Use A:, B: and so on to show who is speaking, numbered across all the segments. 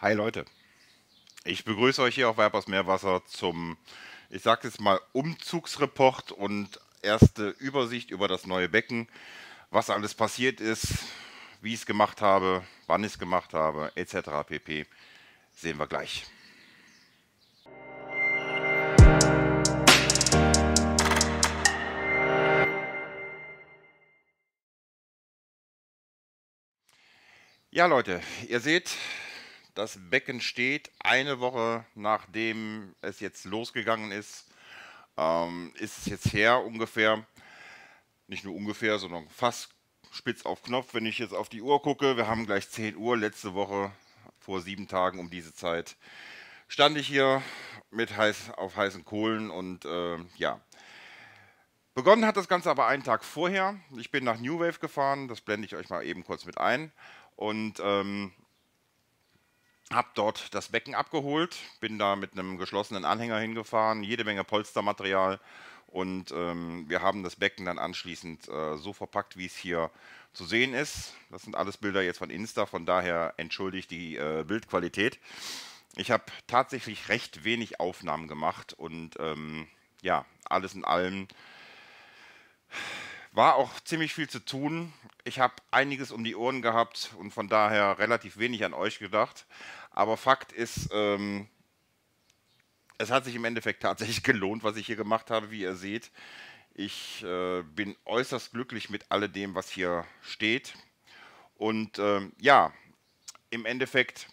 A: Hi Leute, ich begrüße euch hier auf Weibers Meerwasser zum, ich sag jetzt mal, Umzugsreport und erste Übersicht über das neue Becken, was alles passiert ist, wie ich es gemacht habe, wann ich es gemacht habe, etc. pp. Sehen wir gleich. Ja Leute, ihr seht, das Becken steht eine Woche nachdem es jetzt losgegangen ist, ähm, ist es jetzt her ungefähr, nicht nur ungefähr, sondern fast spitz auf Knopf, wenn ich jetzt auf die Uhr gucke. Wir haben gleich 10 Uhr. Letzte Woche, vor sieben Tagen um diese Zeit, stand ich hier mit heiß, auf heißen Kohlen und äh, ja. Begonnen hat das Ganze aber einen Tag vorher. Ich bin nach New Wave gefahren, das blende ich euch mal eben kurz mit ein. Und ähm, hab dort das Becken abgeholt, bin da mit einem geschlossenen Anhänger hingefahren, jede Menge Polstermaterial und ähm, wir haben das Becken dann anschließend äh, so verpackt, wie es hier zu sehen ist. Das sind alles Bilder jetzt von Insta, von daher entschuldigt die äh, Bildqualität. Ich habe tatsächlich recht wenig Aufnahmen gemacht und ähm, ja, alles in allem war auch ziemlich viel zu tun. Ich habe einiges um die Ohren gehabt und von daher relativ wenig an euch gedacht. Aber Fakt ist, ähm, es hat sich im Endeffekt tatsächlich gelohnt, was ich hier gemacht habe, wie ihr seht. Ich äh, bin äußerst glücklich mit all dem, was hier steht. Und ähm, ja, im Endeffekt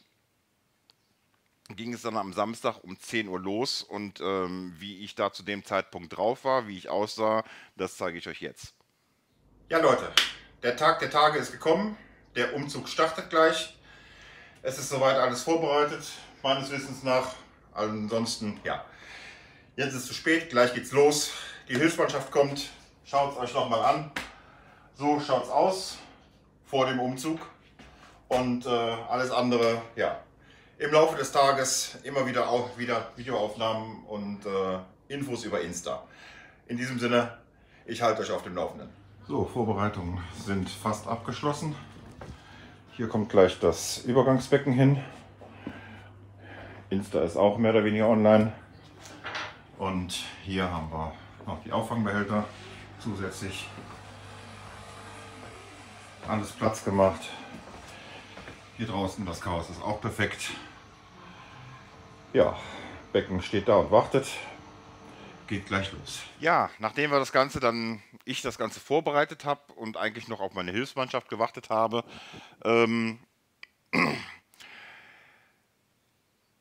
A: ging es dann am Samstag um 10 Uhr los und ähm, wie ich da zu dem Zeitpunkt drauf war, wie ich aussah, das zeige ich euch jetzt. Ja Leute, der Tag der Tage ist gekommen, der Umzug startet gleich. Es ist soweit alles vorbereitet, meines Wissens nach. Ansonsten, ja, jetzt ist es zu spät, gleich geht's los. Die Hilfsmannschaft kommt, schaut es euch nochmal an. So schaut's aus vor dem Umzug und äh, alles andere, ja, im Laufe des Tages immer wieder, auch wieder Videoaufnahmen und äh, Infos über Insta. In diesem Sinne, ich halte euch auf dem Laufenden. So, Vorbereitungen sind fast abgeschlossen. Hier kommt gleich das Übergangsbecken hin. Insta ist auch mehr oder weniger online. Und hier haben wir noch die Auffangbehälter zusätzlich. Alles Platz gemacht. Hier draußen das Chaos ist auch perfekt. Ja, Becken steht da und wartet geht gleich los. Ja, nachdem wir das Ganze dann, ich das Ganze vorbereitet habe und eigentlich noch auf meine Hilfsmannschaft gewartet habe, ähm,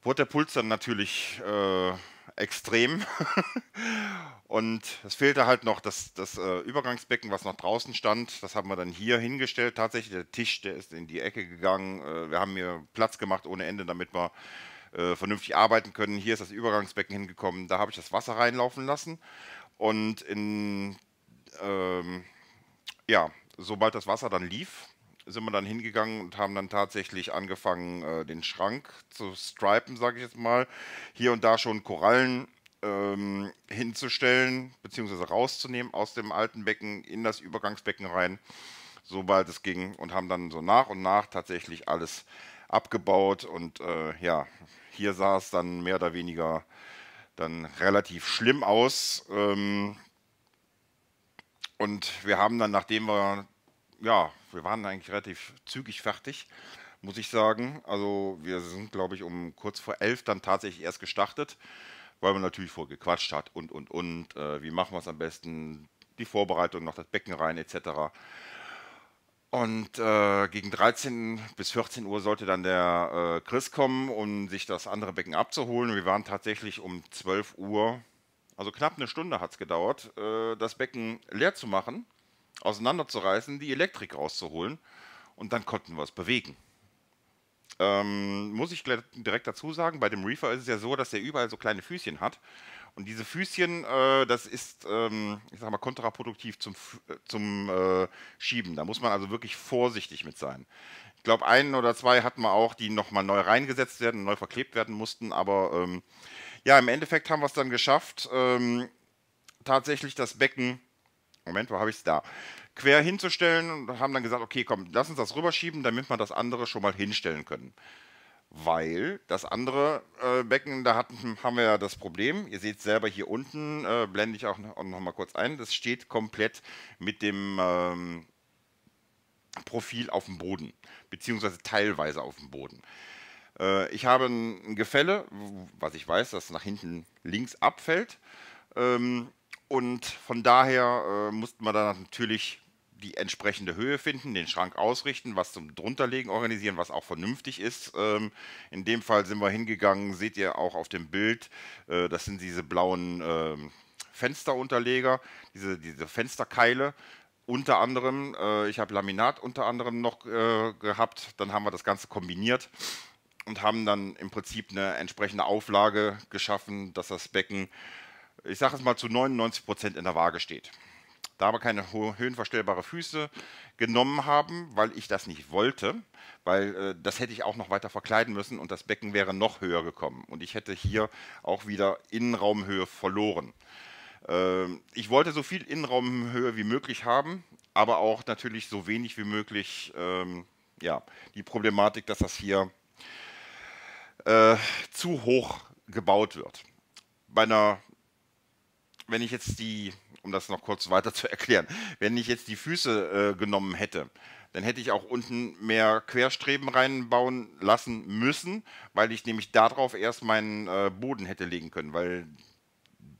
A: wurde der Puls dann natürlich äh, extrem. und es fehlte halt noch das, das äh, Übergangsbecken, was noch draußen stand. Das haben wir dann hier hingestellt. Tatsächlich, der Tisch, der ist in die Ecke gegangen. Äh, wir haben hier Platz gemacht ohne Ende, damit wir äh, vernünftig arbeiten können. Hier ist das Übergangsbecken hingekommen, da habe ich das Wasser reinlaufen lassen. Und in, ähm, ja, sobald das Wasser dann lief, sind wir dann hingegangen und haben dann tatsächlich angefangen, äh, den Schrank zu stripen, sage ich jetzt mal. Hier und da schon Korallen ähm, hinzustellen, beziehungsweise rauszunehmen aus dem alten Becken in das Übergangsbecken rein, sobald es ging. Und haben dann so nach und nach tatsächlich alles abgebaut und äh, ja, hier sah es dann mehr oder weniger dann relativ schlimm aus. Ähm, und wir haben dann, nachdem wir, ja, wir waren eigentlich relativ zügig fertig, muss ich sagen. Also wir sind, glaube ich, um kurz vor elf dann tatsächlich erst gestartet, weil man natürlich vorgequatscht hat und, und, und. Äh, wie machen wir es am besten? Die Vorbereitung, noch das Becken rein etc. Und äh, gegen 13 bis 14 Uhr sollte dann der äh, Chris kommen, um sich das andere Becken abzuholen. Wir waren tatsächlich um 12 Uhr, also knapp eine Stunde hat es gedauert, äh, das Becken leer zu machen, auseinanderzureißen, die Elektrik rauszuholen und dann konnten wir es bewegen. Ähm, muss ich direkt dazu sagen, bei dem Reefer ist es ja so, dass der überall so kleine Füßchen hat. Und diese Füßchen, äh, das ist, ähm, ich sag mal, kontraproduktiv zum, äh, zum äh, Schieben. Da muss man also wirklich vorsichtig mit sein. Ich glaube, einen oder zwei hatten wir auch, die nochmal neu reingesetzt werden, neu verklebt werden mussten. Aber ähm, ja, im Endeffekt haben wir es dann geschafft, ähm, tatsächlich das Becken. Moment, wo habe ich es da? quer hinzustellen und haben dann gesagt, okay, komm, lass uns das rüberschieben, damit wir das andere schon mal hinstellen können. Weil das andere äh, Becken, da hatten, haben wir ja das Problem, ihr seht selber hier unten, äh, blende ich auch noch, mal kurz ein, das steht komplett mit dem ähm, Profil auf dem Boden, beziehungsweise teilweise auf dem Boden. Äh, ich habe ein Gefälle, was ich weiß, das nach hinten links abfällt. Ähm, und von daher äh, mussten wir da natürlich die entsprechende Höhe finden, den Schrank ausrichten, was zum Drunterlegen organisieren, was auch vernünftig ist. Ähm, in dem Fall sind wir hingegangen, seht ihr auch auf dem Bild, äh, das sind diese blauen äh, Fensterunterleger, diese, diese Fensterkeile. Unter anderem, äh, ich habe Laminat unter anderem noch äh, gehabt, dann haben wir das Ganze kombiniert und haben dann im Prinzip eine entsprechende Auflage geschaffen, dass das Becken, ich sage es mal, zu 99 Prozent in der Waage steht da aber keine höhenverstellbare Füße genommen haben, weil ich das nicht wollte, weil äh, das hätte ich auch noch weiter verkleiden müssen und das Becken wäre noch höher gekommen und ich hätte hier auch wieder Innenraumhöhe verloren. Äh, ich wollte so viel Innenraumhöhe wie möglich haben, aber auch natürlich so wenig wie möglich ähm, ja, die Problematik, dass das hier äh, zu hoch gebaut wird. Bei einer, wenn ich jetzt die um das noch kurz weiter zu erklären, wenn ich jetzt die Füße äh, genommen hätte, dann hätte ich auch unten mehr Querstreben reinbauen lassen müssen, weil ich nämlich darauf erst meinen äh, Boden hätte legen können, weil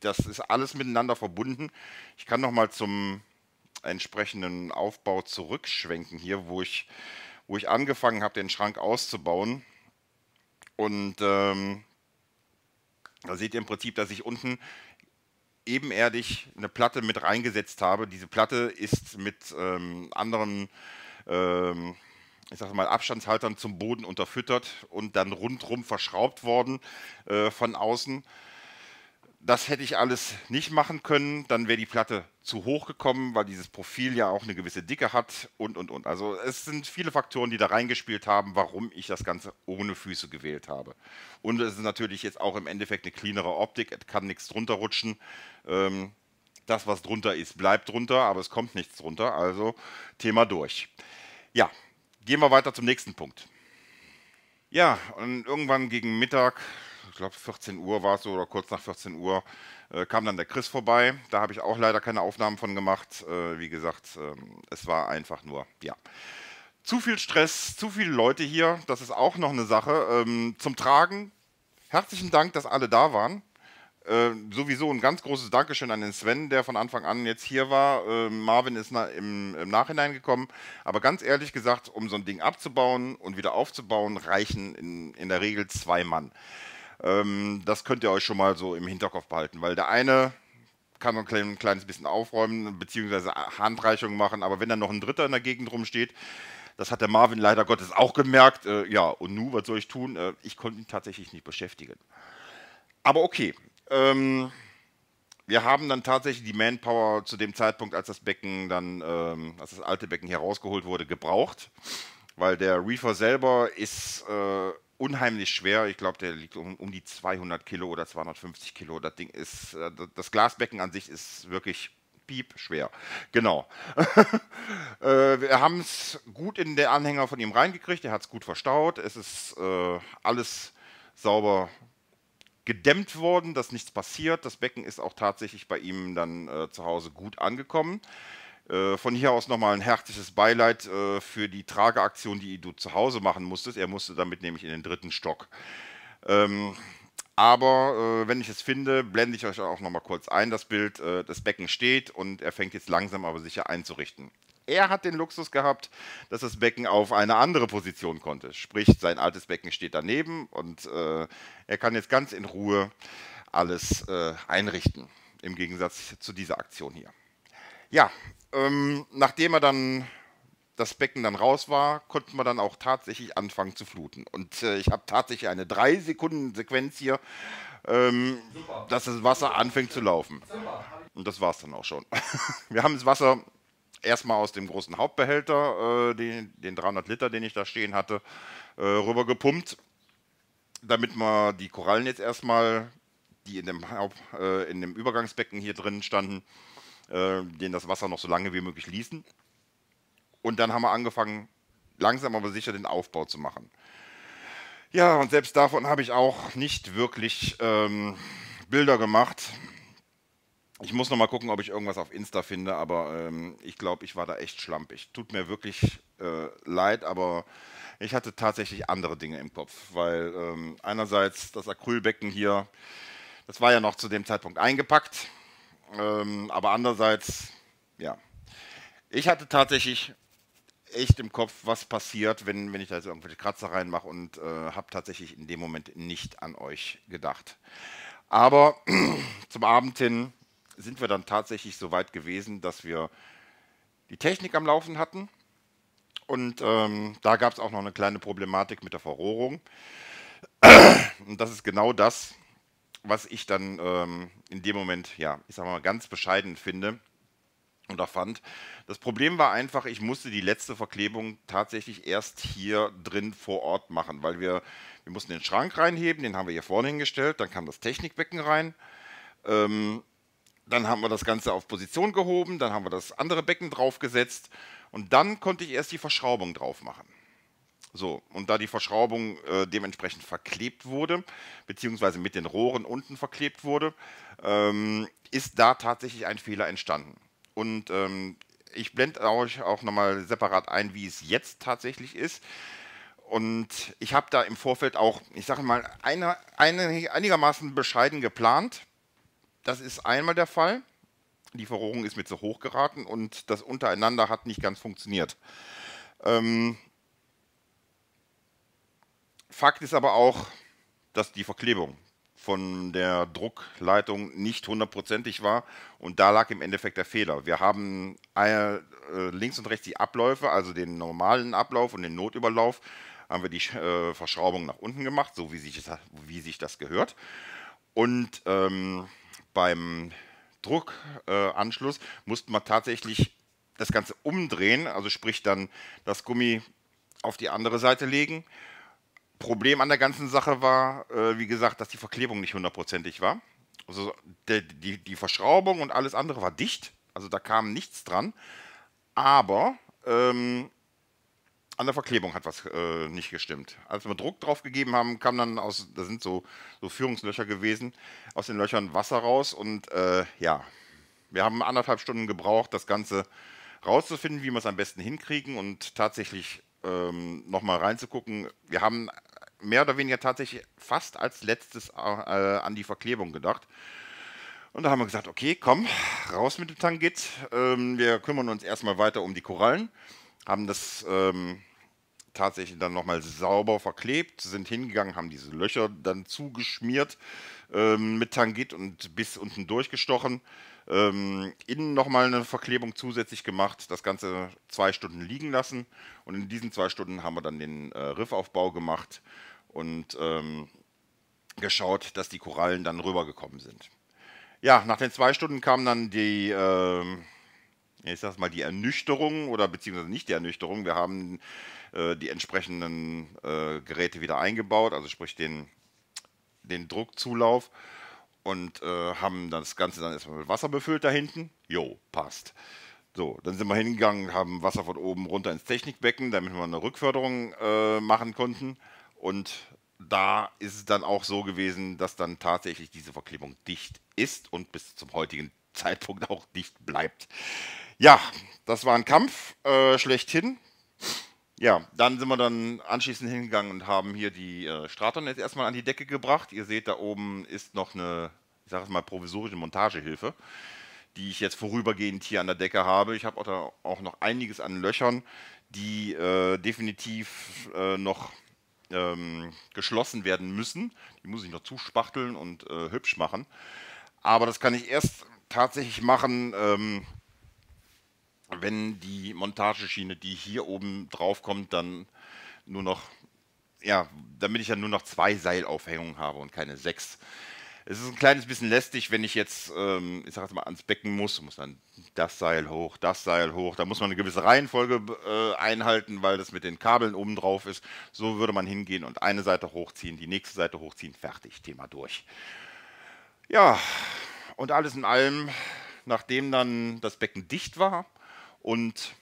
A: das ist alles miteinander verbunden. Ich kann nochmal zum entsprechenden Aufbau zurückschwenken hier, wo ich, wo ich angefangen habe, den Schrank auszubauen. Und ähm, da seht ihr im Prinzip, dass ich unten ebenerdig eine Platte mit reingesetzt habe. Diese Platte ist mit ähm, anderen, ähm, ich sag mal, Abstandshaltern zum Boden unterfüttert und dann rundherum verschraubt worden äh, von außen das hätte ich alles nicht machen können, dann wäre die Platte zu hoch gekommen, weil dieses Profil ja auch eine gewisse Dicke hat und und und. Also es sind viele Faktoren, die da reingespielt haben, warum ich das Ganze ohne Füße gewählt habe. Und es ist natürlich jetzt auch im Endeffekt eine cleanere Optik, es kann nichts drunter rutschen. Ähm, das, was drunter ist, bleibt drunter, aber es kommt nichts drunter, also Thema durch. Ja, gehen wir weiter zum nächsten Punkt. Ja, und irgendwann gegen Mittag ich glaube 14 Uhr war es so oder kurz nach 14 Uhr, äh, kam dann der Chris vorbei. Da habe ich auch leider keine Aufnahmen von gemacht. Äh, wie gesagt, äh, es war einfach nur, ja. Zu viel Stress, zu viele Leute hier, das ist auch noch eine Sache. Ähm, zum Tragen, herzlichen Dank, dass alle da waren. Äh, sowieso ein ganz großes Dankeschön an den Sven, der von Anfang an jetzt hier war. Ähm, Marvin ist na im, im Nachhinein gekommen. Aber ganz ehrlich gesagt, um so ein Ding abzubauen und wieder aufzubauen, reichen in, in der Regel zwei Mann. Ähm, das könnt ihr euch schon mal so im Hinterkopf behalten, weil der eine kann man ein kleines bisschen aufräumen, beziehungsweise Handreichungen machen, aber wenn dann noch ein Dritter in der Gegend rumsteht, das hat der Marvin leider Gottes auch gemerkt. Äh, ja, und nu, was soll ich tun? Äh, ich konnte ihn tatsächlich nicht beschäftigen. Aber okay. Ähm, wir haben dann tatsächlich die Manpower zu dem Zeitpunkt, als das Becken dann, ähm, als das alte Becken hier rausgeholt wurde, gebraucht. Weil der Reefer selber ist äh, unheimlich schwer. Ich glaube, der liegt um, um, die 200 Kilo oder 250 Kilo. Das Ding ist, äh, das Glasbecken an sich ist wirklich piep schwer. Genau. Äh, wir haben es gut in den Anhänger von ihm reingekriegt. Er hat es gut verstaut. Es ist äh, alles sauber gedämmt worden, dass nichts passiert. Das Becken ist auch tatsächlich bei ihm dann äh, zu Hause gut angekommen. Äh, von hier aus nochmal ein herzliches Beileid äh, für die Trageaktion, die du zu Hause machen musstest. Er musste damit nämlich in den dritten Stock. Ähm, aber äh, wenn ich es finde, blende ich euch auch nochmal kurz ein, das Bild. Äh, das Becken steht und er fängt jetzt langsam aber sicher einzurichten. Er hat den Luxus gehabt, dass das Becken auf eine andere Position konnte. Sprich, sein altes Becken steht daneben und äh, er kann jetzt ganz in Ruhe alles äh, einrichten. Im Gegensatz zu dieser Aktion hier. Ja, ähm, nachdem er dann das Becken dann raus war, konnten wir dann auch tatsächlich anfangen zu fluten. Und äh, ich habe tatsächlich eine 3-Sekunden-Sequenz hier, ähm, dass das Wasser anfängt zu laufen. Und das war es dann auch schon. wir haben das Wasser erstmal aus dem großen Hauptbehälter, äh, den, den, 300 Liter, den ich da stehen hatte, äh, rüber gepumpt, damit wir die Korallen jetzt erstmal, die in dem, Haupt, äh, in dem Übergangsbecken hier drin standen, äh, denen das Wasser noch so lange wie möglich ließen. Und dann haben wir angefangen, langsam aber sicher den Aufbau zu machen. Ja, und selbst davon habe ich auch nicht wirklich ähm, Bilder gemacht. Ich muss noch mal gucken, ob ich irgendwas auf Insta finde, aber ähm, ich glaube, ich war da echt schlampig. Tut mir wirklich äh, leid, aber ich hatte tatsächlich andere Dinge im Kopf, weil ähm, einerseits das Acrylbecken hier, das war ja noch zu dem Zeitpunkt eingepackt. Ähm, aber andererseits, ja. Ich hatte tatsächlich echt im Kopf, was passiert, wenn, wenn ich da so irgendwelche Kratzer reinmache und äh, habe tatsächlich in dem Moment nicht an euch gedacht. Aber zum Abend hin sind wir dann tatsächlich so weit gewesen, dass wir die Technik am Laufen hatten. Und ähm, da gab es auch noch eine kleine Problematik mit der Verrohrung. Und das ist genau das, was ich dann ähm, in dem Moment, ja, ich sag mal, ganz bescheiden finde oder fand. Das Problem war einfach, ich musste die letzte Verklebung tatsächlich erst hier drin vor Ort machen, weil wir, wir mussten den Schrank reinheben, den haben wir hier vorne hingestellt, dann kam das Technikbecken rein. Ähm, dann haben wir das Ganze auf Position gehoben, dann haben wir das andere Becken draufgesetzt und dann konnte ich erst die Verschraubung drauf machen. So, und da die Verschraubung äh, dementsprechend verklebt wurde, beziehungsweise mit den Rohren unten verklebt wurde, ähm, ist da tatsächlich ein Fehler entstanden. Und ähm, ich blende euch auch nochmal separat ein, wie es jetzt tatsächlich ist. Und ich habe da im Vorfeld auch, ich sage mal, eine, eine, einigermaßen bescheiden geplant. Das ist einmal der Fall. Die Verrohrung ist mir zu hoch geraten und das untereinander hat nicht ganz funktioniert. Ähm, Fakt ist aber auch, dass die Verklebung von der Druckleitung nicht hundertprozentig war und da lag im Endeffekt der Fehler. Wir haben äh, links und rechts die Abläufe, also den normalen Ablauf und den Notüberlauf, haben wir die äh, Verschraubung nach unten gemacht, so wie sich, das, wie sich das gehört. Und ähm, beim Druckanschluss äh, musste man tatsächlich das Ganze umdrehen, also sprich dann das Gummi auf die andere Seite legen Problem an der ganzen Sache war, äh, wie gesagt, dass die Verklebung nicht hundertprozentig war. Also die, die, die, Verschraubung und alles andere war dicht, also da kam nichts dran. Aber ähm, an der Verklebung hat was äh, nicht gestimmt. Als wir Druck drauf gegeben haben, kam dann aus, da sind so, so Führungslöcher gewesen, aus den Löchern Wasser raus und äh, ja, wir haben anderthalb Stunden gebraucht, das Ganze rauszufinden, wie wir es am besten hinkriegen und tatsächlich ähm, nochmal reinzugucken. Wir haben mehr oder weniger tatsächlich fast als letztes äh, äh, an die Verklebung gedacht. Und da haben wir gesagt, okay, komm, raus mit dem Tangit. Ähm, wir kümmern uns erstmal weiter um die Korallen. Haben das ähm, tatsächlich dann nochmal sauber verklebt, sind hingegangen, haben diese Löcher dann zugeschmiert ähm, mit Tangit und bis unten durchgestochen. Ähm, innen nochmal eine Verklebung zusätzlich gemacht, das Ganze zwei Stunden liegen lassen. Und in diesen zwei Stunden haben wir dann den äh, Riffaufbau gemacht und ähm, geschaut, dass die Korallen dann rübergekommen sind. Ja, nach den zwei Stunden kam dann die, äh, ich sag mal, die Ernüchterung oder beziehungsweise nicht die Ernüchterung. Wir haben äh, die entsprechenden äh, Geräte wieder eingebaut, also sprich den, den Druckzulauf und äh, haben das Ganze dann erstmal mit Wasser befüllt da hinten. Jo, passt. So, dann sind wir hingegangen, haben Wasser von oben runter ins Technikbecken, damit wir eine Rückförderung äh, machen konnten. Und da ist es dann auch so gewesen, dass dann tatsächlich diese Verklebung dicht ist und bis zum heutigen Zeitpunkt auch dicht bleibt. Ja, das war ein Kampf äh, schlechthin. Ja, dann sind wir dann anschließend hingegangen und haben hier die äh, Straton jetzt erstmal an die Decke gebracht. Ihr seht, da oben ist noch eine, ich sage es mal, provisorische Montagehilfe, die ich jetzt vorübergehend hier an der Decke habe. Ich habe auch, auch noch einiges an Löchern, die äh, definitiv äh, noch ähm, geschlossen werden müssen. Die muss ich noch zuspachteln und äh, hübsch machen. Aber das kann ich erst tatsächlich machen, ähm, wenn die Montageschiene, die hier oben drauf kommt, dann nur noch, ja, damit ich ja nur noch zwei Seilaufhängungen habe und keine sechs es ist ein kleines bisschen lästig, wenn ich jetzt, ähm, ich sag jetzt mal, ans Becken muss, muss dann das Seil hoch, das Seil hoch. Da muss man eine gewisse Reihenfolge äh, einhalten, weil das mit den Kabeln oben drauf ist. So würde man hingehen und eine Seite hochziehen, die nächste Seite hochziehen, fertig, Thema durch. Ja, und alles in allem, nachdem dann das Becken dicht war und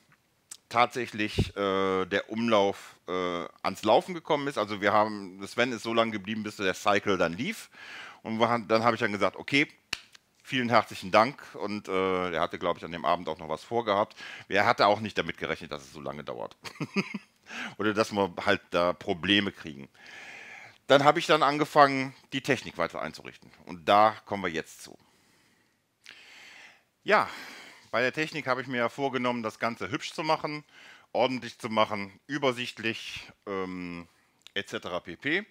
A: tatsächlich äh, der Umlauf äh, ans Laufen gekommen ist. Also wir haben, Sven ist so lange geblieben, bis der Cycle dann lief. Und dann habe ich dann gesagt, okay, vielen herzlichen Dank. Und äh, er hatte, glaube ich, an dem Abend auch noch was vorgehabt. Er hatte auch nicht damit gerechnet, dass es so lange dauert. Oder dass wir halt da Probleme kriegen. Dann habe ich dann angefangen, die Technik weiter einzurichten. Und da kommen wir jetzt zu. Ja, bei der Technik habe ich mir ja vorgenommen, das Ganze hübsch zu machen, ordentlich zu machen, übersichtlich ähm, etc. pp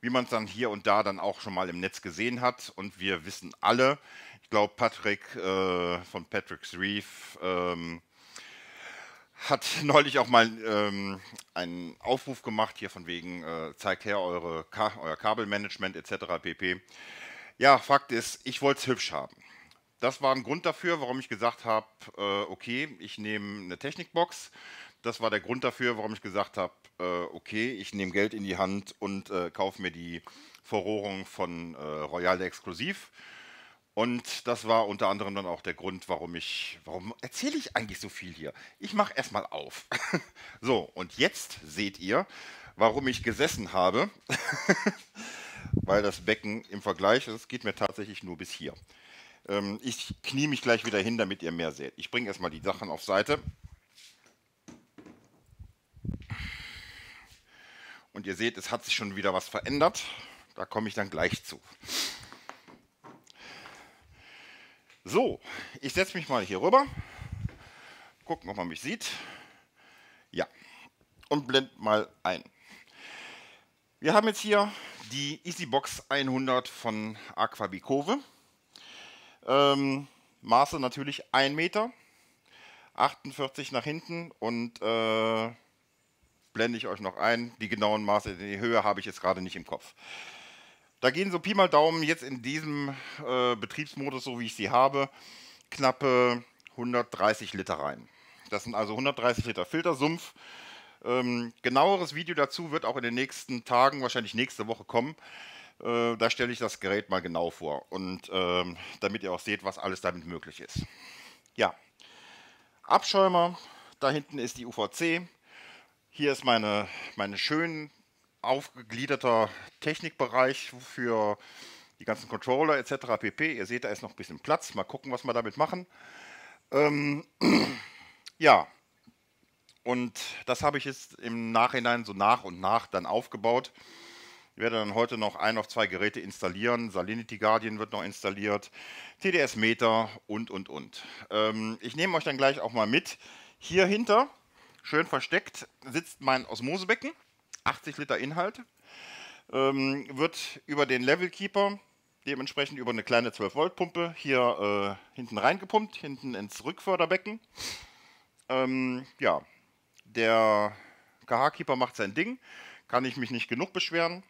A: wie man es dann hier und da dann auch schon mal im Netz gesehen hat. Und wir wissen alle, ich glaube, Patrick äh, von Patrick's Reef ähm, hat neulich auch mal ähm, einen Aufruf gemacht, hier von wegen, äh, zeigt her eure Ka euer Kabelmanagement etc. pp. Ja, Fakt ist, ich wollte es hübsch haben. Das war ein Grund dafür, warum ich gesagt habe, äh, okay, ich nehme eine Technikbox das war der Grund dafür, warum ich gesagt habe, äh, okay, ich nehme Geld in die Hand und äh, kaufe mir die Verrohrung von äh, Royal Exklusiv. Und das war unter anderem dann auch der Grund, warum ich, warum erzähle ich eigentlich so viel hier? Ich mache erstmal auf. so, und jetzt seht ihr, warum ich gesessen habe, weil das Becken im Vergleich, es geht mir tatsächlich nur bis hier. Ähm, ich knie mich gleich wieder hin, damit ihr mehr seht. Ich bringe erstmal die Sachen auf Seite. Und ihr seht, es hat sich schon wieder was verändert. Da komme ich dann gleich zu. So, ich setze mich mal hier rüber. Gucken, ob man mich sieht. Ja, und blend mal ein. Wir haben jetzt hier die EasyBox 100 von Aquabicove. Ähm, Maße natürlich 1 Meter, 48 nach hinten und äh, blende ich euch noch ein. Die genauen Maße, die Höhe habe ich jetzt gerade nicht im Kopf. Da gehen so Pi mal Daumen jetzt in diesem äh, Betriebsmodus, so wie ich sie habe, knappe 130 Liter rein. Das sind also 130 Liter Filtersumpf. Ähm, genaueres Video dazu wird auch in den nächsten Tagen, wahrscheinlich nächste Woche kommen. Äh, da stelle ich das Gerät mal genau vor und ähm, damit ihr auch seht, was alles damit möglich ist. Ja, Abschäumer, da hinten ist die UVC. Hier ist meine, meine schön aufgegliederter Technikbereich für die ganzen Controller etc. pp. Ihr seht, da ist noch ein bisschen Platz. Mal gucken, was wir damit machen. Ähm, ja, und das habe ich jetzt im Nachhinein so nach und nach dann aufgebaut. Ich werde dann heute noch ein auf zwei Geräte installieren. Salinity Guardian wird noch installiert, TDS Meter und, und, und. Ähm, ich nehme euch dann gleich auch mal mit hier hinter Schön versteckt sitzt mein Osmosebecken, 80 Liter Inhalt, ähm, wird über den Levelkeeper dementsprechend über eine kleine 12-Volt-Pumpe hier äh, hinten reingepumpt, hinten ins Rückförderbecken. Ähm, ja, der KH-Keeper macht sein Ding, kann ich mich nicht genug beschweren.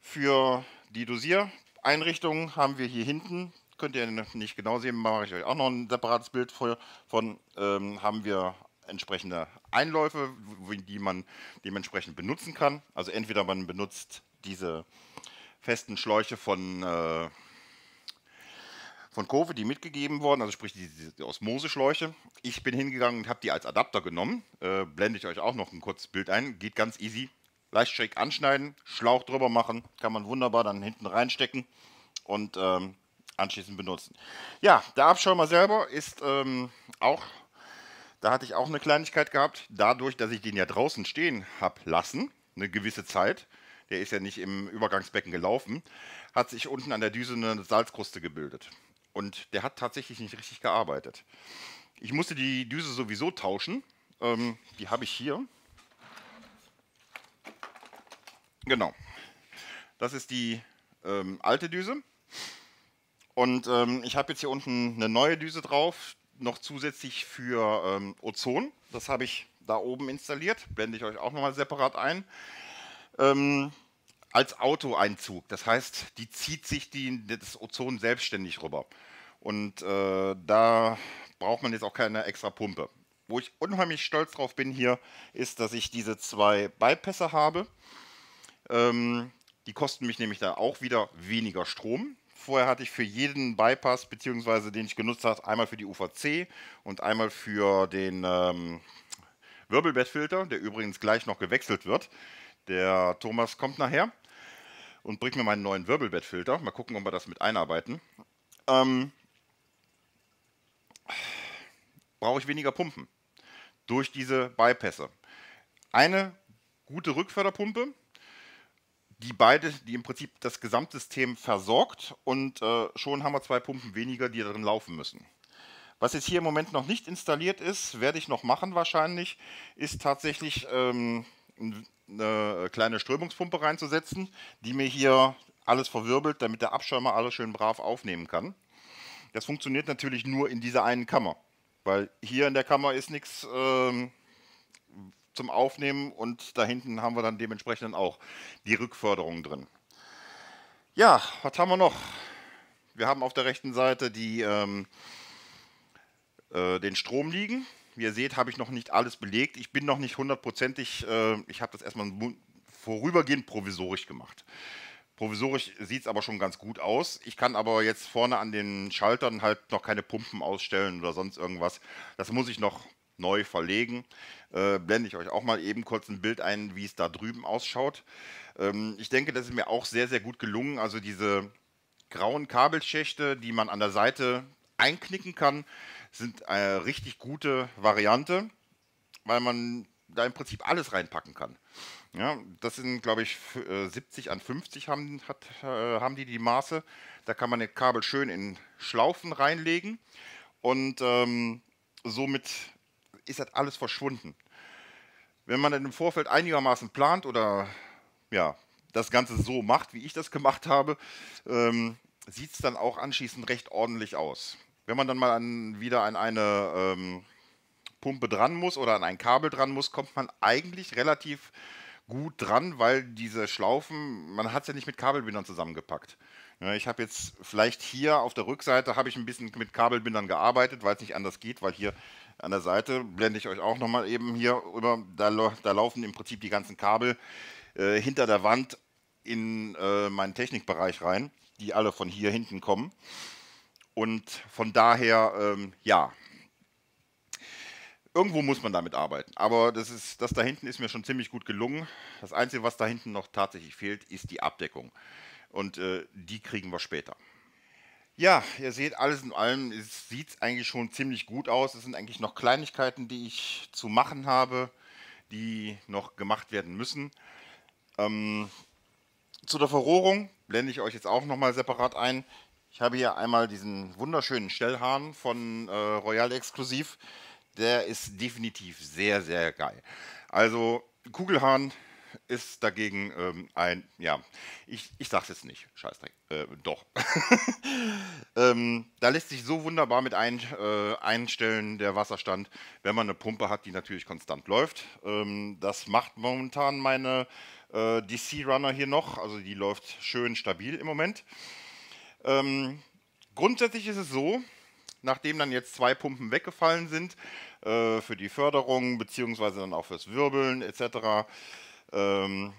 A: Für die Dosiereinrichtung haben wir hier hinten, könnt ihr nicht genau sehen, mache ich euch auch noch ein separates Bild von, ähm, haben wir entsprechende Einläufe, die man dementsprechend benutzen kann. Also entweder man benutzt diese festen Schläuche von, äh, von Kurve, die mitgegeben wurden, also sprich die, die Osmoseschläuche. Ich bin hingegangen und habe die als Adapter genommen. Äh, blende ich euch auch noch ein kurzes Bild ein. Geht ganz easy. Leicht schräg anschneiden, Schlauch drüber machen, kann man wunderbar dann hinten reinstecken und ähm, anschließend benutzen. Ja, der Abschäumer selber ist ähm, auch da hatte ich auch eine Kleinigkeit gehabt. Dadurch, dass ich den ja draußen stehen habe lassen, eine gewisse Zeit, der ist ja nicht im Übergangsbecken gelaufen, hat sich unten an der Düse eine Salzkruste gebildet. Und der hat tatsächlich nicht richtig gearbeitet. Ich musste die Düse sowieso tauschen. Ähm, die habe ich hier. Genau. Das ist die ähm, alte Düse. Und ähm, ich habe jetzt hier unten eine neue Düse drauf noch zusätzlich für ähm, Ozon. Das habe ich da oben installiert. Blende ich euch auch nochmal separat ein. Ähm, als Autoeinzug. Das heißt, die zieht sich die, das Ozon selbstständig rüber. Und äh, da braucht man jetzt auch keine extra Pumpe. Wo ich unheimlich stolz drauf bin hier, ist, dass ich diese zwei Bypässe habe. Ähm, die kosten mich nämlich da auch wieder weniger Strom. Vorher hatte ich für jeden Bypass, beziehungsweise den ich genutzt habe, einmal für die UVC und einmal für den ähm, Wirbelbettfilter, der übrigens gleich noch gewechselt wird. Der Thomas kommt nachher und bringt mir meinen neuen Wirbelbettfilter. Mal gucken, ob wir das mit einarbeiten. Ähm, brauche ich weniger Pumpen durch diese Bypässe. Eine gute Rückförderpumpe, die beide, die im Prinzip das Gesamtsystem versorgt und äh, schon haben wir zwei Pumpen weniger, die darin laufen müssen. Was jetzt hier im Moment noch nicht installiert ist, werde ich noch machen wahrscheinlich, ist tatsächlich ähm, eine kleine Strömungspumpe reinzusetzen, die mir hier alles verwirbelt, damit der Abschäumer alles schön brav aufnehmen kann. Das funktioniert natürlich nur in dieser einen Kammer, weil hier in der Kammer ist nichts ähm, zum Aufnehmen und da hinten haben wir dann dementsprechend auch die Rückförderung drin. Ja, was haben wir noch? Wir haben auf der rechten Seite die, ähm, äh, den Strom liegen. Wie ihr seht, habe ich noch nicht alles belegt. Ich bin noch nicht hundertprozentig, äh, ich habe das erstmal vorübergehend provisorisch gemacht. Provisorisch sieht es aber schon ganz gut aus. Ich kann aber jetzt vorne an den Schaltern halt noch keine Pumpen ausstellen oder sonst irgendwas. Das muss ich noch neu verlegen äh, blende ich euch auch mal eben kurz ein Bild ein, wie es da drüben ausschaut. Ähm, ich denke, das ist mir auch sehr, sehr gut gelungen. Also diese grauen Kabelschächte, die man an der Seite einknicken kann, sind eine richtig gute Variante, weil man da im Prinzip alles reinpacken kann. Ja, das sind, glaube ich, 70 äh, an 50 haben, hat, äh, haben die die Maße. Da kann man das Kabel schön in Schlaufen reinlegen und ähm, somit ist das halt alles verschwunden. Wenn man dann im Vorfeld einigermaßen plant oder ja, das Ganze so macht, wie ich das gemacht habe, ähm, sieht es dann auch anschließend recht ordentlich aus. Wenn man dann mal an, wieder an eine ähm, Pumpe dran muss oder an ein Kabel dran muss, kommt man eigentlich relativ gut dran, weil diese Schlaufen, man hat es ja nicht mit Kabelbindern zusammengepackt. Ja, ich habe jetzt vielleicht hier auf der Rückseite habe ich ein bisschen mit Kabelbindern gearbeitet, weil es nicht anders geht, weil hier an der Seite, blende ich euch auch nochmal eben hier rüber, da, da, laufen im Prinzip die ganzen Kabel äh, hinter der Wand in äh, meinen Technikbereich rein, die alle von hier hinten kommen. Und von daher, ähm, ja, irgendwo muss man damit arbeiten. Aber das, ist, das da hinten ist mir schon ziemlich gut gelungen. Das Einzige, was da hinten noch tatsächlich fehlt, ist die Abdeckung. Und äh, die kriegen wir später. Ja, ihr seht, alles in allem sieht eigentlich schon ziemlich gut aus. Es sind eigentlich noch Kleinigkeiten, die ich zu machen habe, die noch gemacht werden müssen. Ähm, zu der Verrohrung blende ich euch jetzt auch nochmal separat ein. Ich habe hier einmal diesen wunderschönen Stellhahn von äh, Royal Exklusiv. Der ist definitiv sehr, sehr geil. Also Kugelhahn ist dagegen ähm, ein, ja, ich, ich sag's jetzt nicht, Scheißdreck, äh, doch. ähm, da lässt sich so wunderbar mit ein, äh, einstellen, der Wasserstand, wenn man eine Pumpe hat, die natürlich konstant läuft. Ähm, das macht momentan meine äh, DC Runner hier noch, also die läuft schön stabil im Moment. Ähm, grundsätzlich ist es so, nachdem dann jetzt zwei Pumpen weggefallen sind, äh, für die Förderung beziehungsweise dann auch fürs Wirbeln etc., ähm,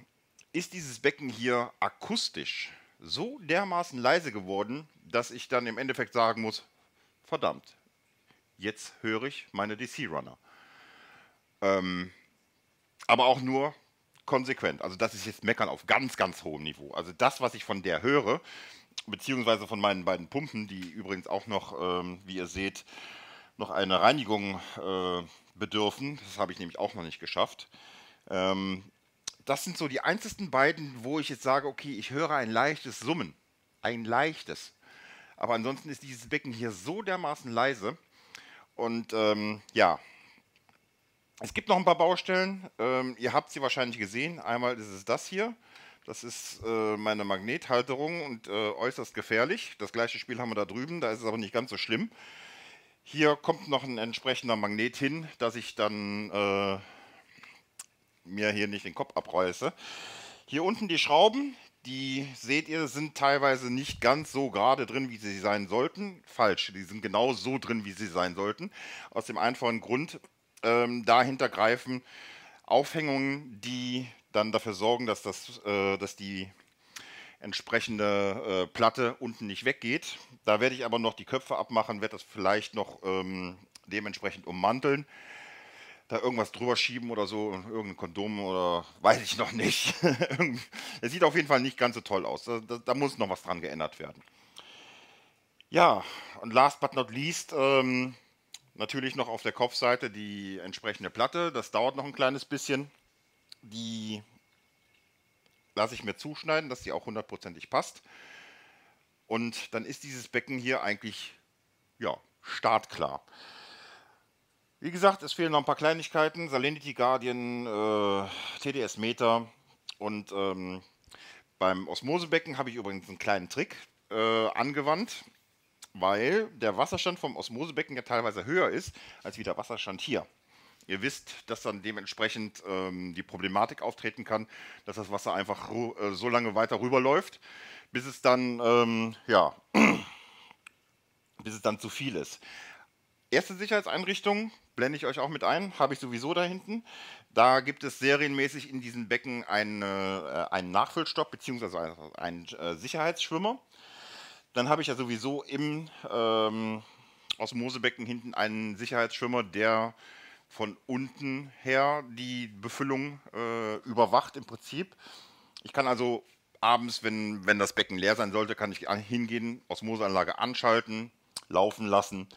A: ist dieses Becken hier akustisch so dermaßen leise geworden, dass ich dann im Endeffekt sagen muss, verdammt, jetzt höre ich meine DC-Runner. Ähm, aber auch nur konsequent. Also das ist jetzt Meckern auf ganz, ganz hohem Niveau. Also das, was ich von der höre, beziehungsweise von meinen beiden Pumpen, die übrigens auch noch, ähm, wie ihr seht, noch eine Reinigung äh, bedürfen. Das habe ich nämlich auch noch nicht geschafft. Ähm, das sind so die einzigen beiden, wo ich jetzt sage, okay, ich höre ein leichtes Summen. Ein leichtes. Aber ansonsten ist dieses Becken hier so dermaßen leise. Und ähm, ja, es gibt noch ein paar Baustellen. Ähm, ihr habt sie wahrscheinlich gesehen. Einmal ist es das hier. Das ist äh, meine Magnethalterung und äh, äußerst gefährlich. Das gleiche Spiel haben wir da drüben. Da ist es aber nicht ganz so schlimm. Hier kommt noch ein entsprechender Magnet hin, dass ich dann... Äh, mir hier nicht den Kopf abreiße. Hier unten die Schrauben, die seht ihr, sind teilweise nicht ganz so gerade drin, wie sie sein sollten. Falsch, die sind genau so drin, wie sie sein sollten. Aus dem einfachen Grund, ähm, dahinter greifen Aufhängungen, die dann dafür sorgen, dass, das, äh, dass die entsprechende äh, Platte unten nicht weggeht. Da werde ich aber noch die Köpfe abmachen, werde das vielleicht noch ähm, dementsprechend ummanteln da irgendwas drüber schieben oder so, irgendein Kondom oder weiß ich noch nicht. es sieht auf jeden Fall nicht ganz so toll aus. Da, da, da, muss noch was dran geändert werden. Ja, und last but not least, ähm, natürlich noch auf der Kopfseite die entsprechende Platte. Das dauert noch ein kleines bisschen. Die lasse ich mir zuschneiden, dass die auch hundertprozentig passt. Und dann ist dieses Becken hier eigentlich ja, startklar. Wie gesagt, es fehlen noch ein paar Kleinigkeiten. Salinity Guardian, äh, TDS Meter und ähm, beim Osmosebecken habe ich übrigens einen kleinen Trick äh, angewandt, weil der Wasserstand vom Osmosebecken ja teilweise höher ist als wie der Wasserstand hier. Ihr wisst, dass dann dementsprechend ähm, die Problematik auftreten kann, dass das Wasser einfach äh, so lange weiter rüberläuft, bis es dann, ähm, ja, bis es dann zu viel ist. Erste Sicherheitseinrichtung, blende ich euch auch mit ein, habe ich sowieso da hinten. Da gibt es serienmäßig in diesen Becken eine, äh, einen Nachfüllstopp bzw. einen äh, Sicherheitsschwimmer. Dann habe ich ja sowieso im ähm, Osmosebecken hinten einen Sicherheitsschwimmer, der von unten her die Befüllung äh, überwacht im Prinzip. Ich kann also abends, wenn, wenn das Becken leer sein sollte, kann ich hingehen, Osmoseanlage anschalten, laufen lassen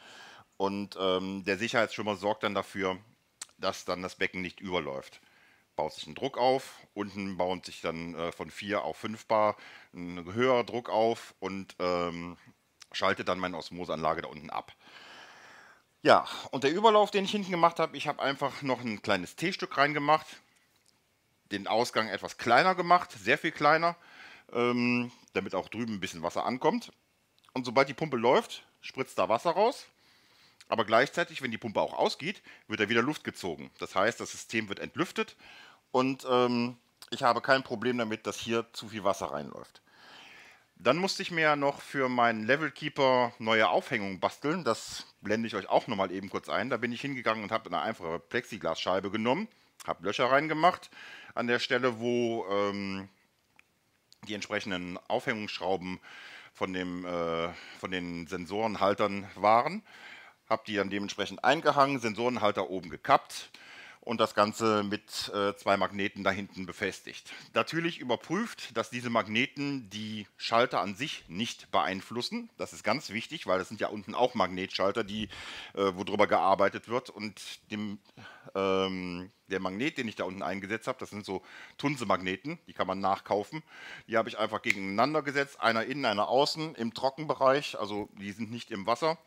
A: und ähm, der Sicherheitsschimmer sorgt dann dafür, dass dann das Becken nicht überläuft. Baut sich ein Druck auf, unten baut sich dann äh, von 4 auf 5 Bar ein höherer Druck auf und ähm, schaltet dann meine Osmoseanlage da unten ab. Ja, und der Überlauf, den ich hinten gemacht habe, ich habe einfach noch ein kleines T-Stück reingemacht, den Ausgang etwas kleiner gemacht, sehr viel kleiner, ähm, damit auch drüben ein bisschen Wasser ankommt. Und sobald die Pumpe läuft, spritzt da Wasser raus. Aber gleichzeitig, wenn die Pumpe auch ausgeht, wird da wieder Luft gezogen. Das heißt, das System wird entlüftet und ähm, ich habe kein Problem damit, dass hier zu viel Wasser reinläuft. Dann musste ich mir ja noch für meinen Levelkeeper neue Aufhängungen basteln. Das blende ich euch auch nochmal eben kurz ein. Da bin ich hingegangen und habe eine einfache Plexiglasscheibe genommen, habe Löcher reingemacht an der Stelle, wo ähm, die entsprechenden Aufhängungsschrauben von, dem, äh, von den Sensorenhaltern waren habe die dann dementsprechend eingehangen, Sensorenhalter oben gekappt und das Ganze mit äh, zwei Magneten da hinten befestigt. Natürlich überprüft, dass diese Magneten die Schalter an sich nicht beeinflussen. Das ist ganz wichtig, weil das sind ja unten auch Magnetschalter, die, äh, worüber gearbeitet wird. Und dem, ähm, der Magnet, den ich da unten eingesetzt habe, das sind so Tunse-Magneten, die kann man nachkaufen. Die habe ich einfach gegeneinander gesetzt, einer innen, einer außen, im Trockenbereich, also die sind nicht im Wasser.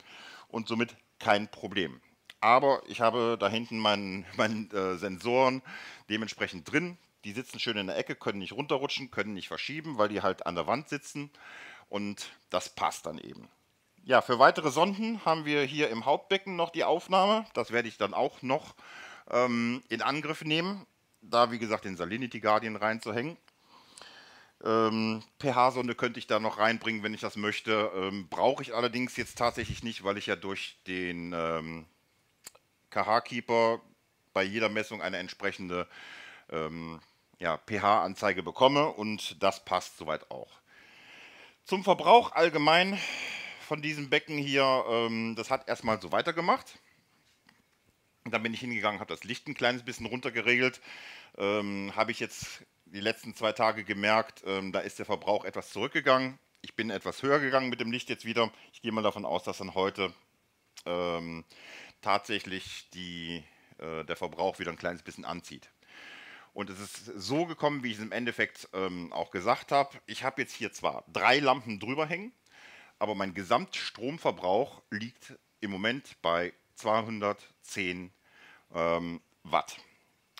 A: Und somit kein Problem. Aber ich habe da hinten meinen, meinen äh, Sensoren dementsprechend drin. Die sitzen schön in der Ecke, können nicht runterrutschen, können nicht verschieben, weil die halt an der Wand sitzen. Und das passt dann eben. Ja, für weitere Sonden haben wir hier im Hauptbecken noch die Aufnahme. Das werde ich dann auch noch ähm, in Angriff nehmen, da wie gesagt den Salinity Guardian reinzuhängen. Ähm, pH-Sonde könnte ich da noch reinbringen, wenn ich das möchte. Ähm, Brauche ich allerdings jetzt tatsächlich nicht, weil ich ja durch den ähm, KH-Keeper bei jeder Messung eine entsprechende ähm, ja, pH-Anzeige bekomme und das passt soweit auch. Zum Verbrauch allgemein von diesem Becken hier, ähm, das hat erstmal so weitergemacht. Dann bin ich hingegangen, habe das Licht ein kleines bisschen runtergeregelt. Ähm, habe ich jetzt die letzten zwei Tage gemerkt, ähm, da ist der Verbrauch etwas zurückgegangen. Ich bin etwas höher gegangen mit dem Licht jetzt wieder. Ich gehe mal davon aus, dass dann heute ähm, tatsächlich die, äh, der Verbrauch wieder ein kleines bisschen anzieht. Und es ist so gekommen, wie ich es im Endeffekt ähm, auch gesagt habe. Ich habe jetzt hier zwar drei Lampen drüber hängen, aber mein Gesamtstromverbrauch liegt im Moment bei 210 ähm, Watt.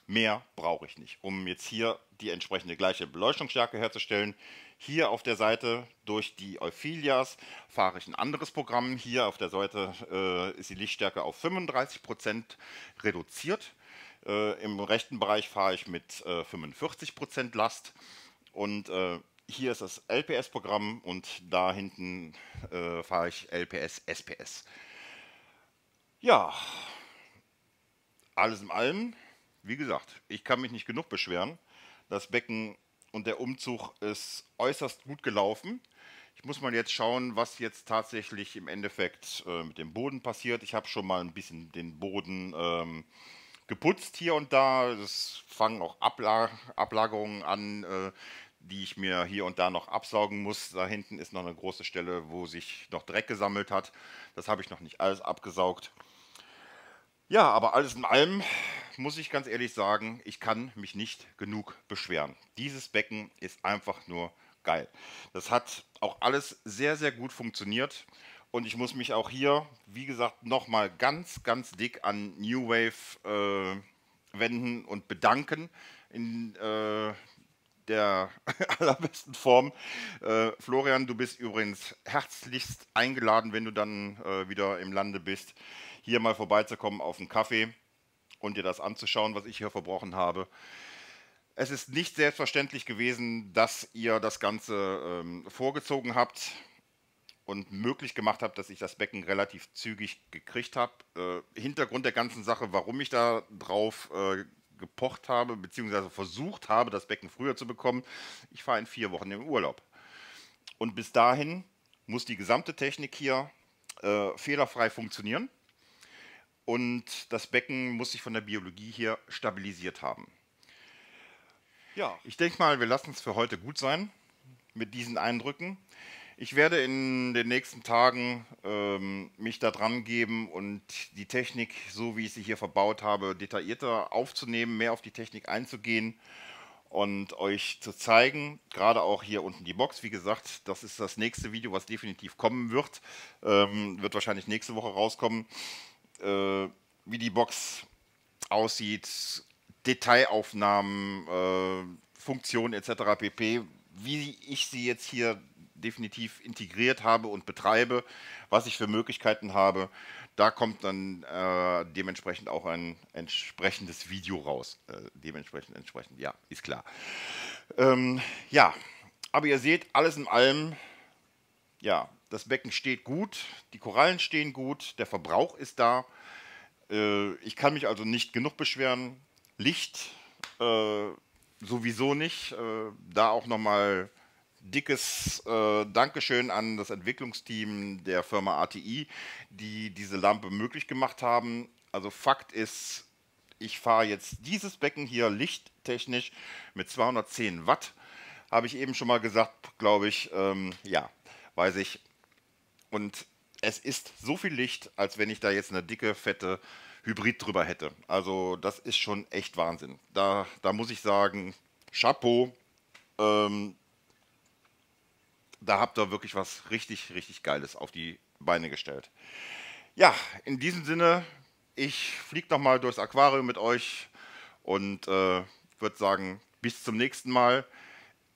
A: Mehr brauche ich nicht, um jetzt hier die entsprechende gleiche Beleuchtungsstärke herzustellen. Hier auf der Seite durch die Euphilias fahre ich ein anderes Programm. Hier auf der Seite äh, ist die Lichtstärke auf 35% reduziert. Äh, Im rechten Bereich fahre ich mit äh, 45% Last. Und äh, hier ist das LPS-Programm und da hinten äh, fahre ich LPS, SPS. Ja, alles in allem, wie gesagt, ich kann mich nicht genug beschweren das Becken und der Umzug ist äußerst gut gelaufen. Ich muss mal jetzt schauen, was jetzt tatsächlich im Endeffekt äh, mit dem Boden passiert. Ich habe schon mal ein bisschen den Boden ähm, geputzt hier und da. Es fangen auch Abla Ablagerungen an, äh, die ich mir hier und da noch absaugen muss. Da hinten ist noch eine große Stelle, wo sich noch Dreck gesammelt hat. Das habe ich noch nicht alles abgesaugt. Ja, aber alles in allem muss ich ganz ehrlich sagen, ich kann mich nicht genug beschweren. Dieses Becken ist einfach nur geil. Das hat auch alles sehr, sehr gut funktioniert. Und ich muss mich auch hier, wie gesagt, nochmal ganz, ganz dick an New Wave äh, wenden und bedanken in äh, der allerbesten Form. Äh, Florian, du bist übrigens herzlichst eingeladen, wenn du dann äh, wieder im Lande bist hier mal vorbeizukommen auf einen Kaffee und dir das anzuschauen, was ich hier verbrochen habe. Es ist nicht selbstverständlich gewesen, dass ihr das Ganze ähm, vorgezogen habt und möglich gemacht habt, dass ich das Becken relativ zügig gekriegt habe. Äh, Hintergrund der ganzen Sache, warum ich da drauf äh, gepocht habe, beziehungsweise versucht habe, das Becken früher zu bekommen, ich fahre in vier Wochen im Urlaub. Und bis dahin muss die gesamte Technik hier äh, fehlerfrei funktionieren. Und das Becken muss sich von der Biologie hier stabilisiert haben. Ja, ich denke mal, wir lassen es für heute gut sein mit diesen Eindrücken. Ich werde in den nächsten Tagen ähm, mich da dran geben und die Technik, so wie ich sie hier verbaut habe, detaillierter aufzunehmen, mehr auf die Technik einzugehen und euch zu zeigen, gerade auch hier unten die Box. Wie gesagt, das ist das nächste Video, was definitiv kommen wird. Ähm, wird wahrscheinlich nächste Woche rauskommen äh, wie die Box aussieht, Detailaufnahmen, äh, Funktionen etc. pp. Wie ich sie jetzt hier definitiv integriert habe und betreibe, was ich für Möglichkeiten habe, da kommt dann äh, dementsprechend auch ein entsprechendes Video raus. Äh, dementsprechend entsprechend, ja, ist klar. Ähm, ja, aber ihr seht, alles in allem, ja, das Becken steht gut, die Korallen stehen gut, der Verbrauch ist da. Äh, ich kann mich also nicht genug beschweren. Licht äh, sowieso nicht. Äh, da auch nochmal dickes Dankeschön an das Entwicklungsteam der Firma ATI, die diese Lampe möglich gemacht haben. Also Fakt ist, ich fahre jetzt dieses Becken hier lichttechnisch mit 210 Watt. Habe ich eben schon mal gesagt, glaube ich. Ähm, ja, weiß ich. Und es ist so viel Licht, als wenn ich da jetzt eine dicke, fette Hybrid drüber hätte. Also das ist schon echt Wahnsinn. Da, da muss ich sagen, Chapeau. Ähm, da habt ihr wirklich was richtig, richtig Geiles auf die Beine gestellt. Ja, in diesem Sinne, ich fliege nochmal durchs Aquarium mit euch und äh, würde sagen, bis zum nächsten Mal.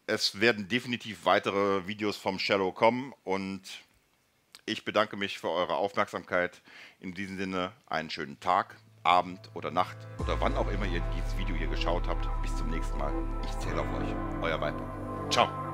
A: Es werden definitiv weitere Videos vom Shallow kommen und ich bedanke mich für eure Aufmerksamkeit. In diesem Sinne einen schönen Tag, Abend oder Nacht oder wann auch immer ihr dieses Video hier geschaut habt. Bis zum nächsten Mal. Ich zähle auf euch. Euer Viper. Ciao.